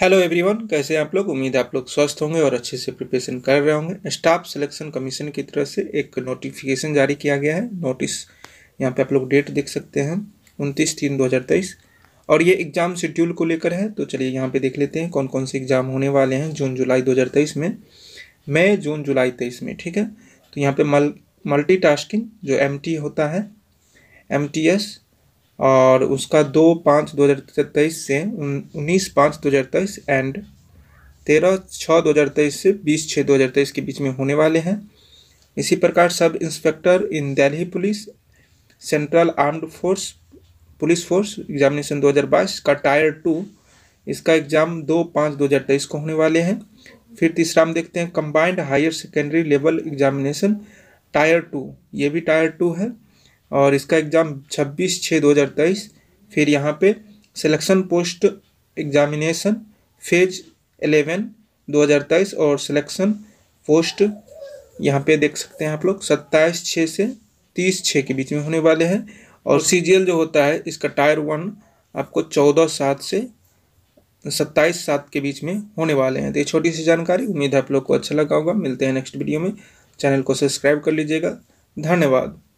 hello everyone कैसे हैं आप लोग उम्मीद है आप लोग स्वस्थ होंगे और अच्छे से प्रिपरेशन कर रहे होंगे स्टाफ सिलेक्शन कमीशन की तरफ से एक नोटिफिकेशन जारी किया गया है नोटिस यहाँ पे आप लोग डेट देख सकते हैं उनतीस तीन दो हज़ार तेईस और ये एग्ज़ाम शेड्यूल को लेकर है तो चलिए यहाँ पे देख लेते हैं कौन कौन से एग्ज़ाम होने वाले हैं जून जुलाई दो हज़ार तेईस में मई जून जुलाई तेईस में ठीक है तो यहाँ पर मल मल्टी जो एम होता है एम और उसका दो पाँच दो हज़ार तेईस से उन्नीस पाँच दो हज़ार तेईस एंड तेरह छः दो हज़ार तेईस से बीस छः दो हज़ार तेईस के बीच में होने वाले हैं इसी प्रकार सब इंस्पेक्टर इन Delhi police central armed force police force examination 2022 का टायर टू इसका एग्ज़ाम दो पाँच दो हज़ार तेईस को होने वाले हैं फिर तीसरा हम देखते हैं combined higher secondary level examination tier two ये भी टायर टू है और इसका एग्ज़ाम 26 छः 2023 फिर यहाँ पे सिलेक्शन पोस्ट एग्जामिनेशन फेज 11 2023 और सिलेक्शन पोस्ट यहाँ पे देख सकते हैं आप लोग 27 छः से 30 छः के बीच में होने वाले हैं और सी जो होता है इसका टायर वन आपको चौदह सात से सत्ताईस सात के बीच में होने वाले हैं तो ये छोटी सी जानकारी उम्मीद है आप लोग को अच्छा लगा होगा मिलते हैं नेक्स्ट वीडियो में चैनल को सब्सक्राइब कर लीजिएगा धन्यवाद